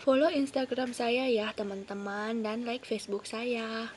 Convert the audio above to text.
Follow Instagram saya ya teman-teman dan like Facebook saya.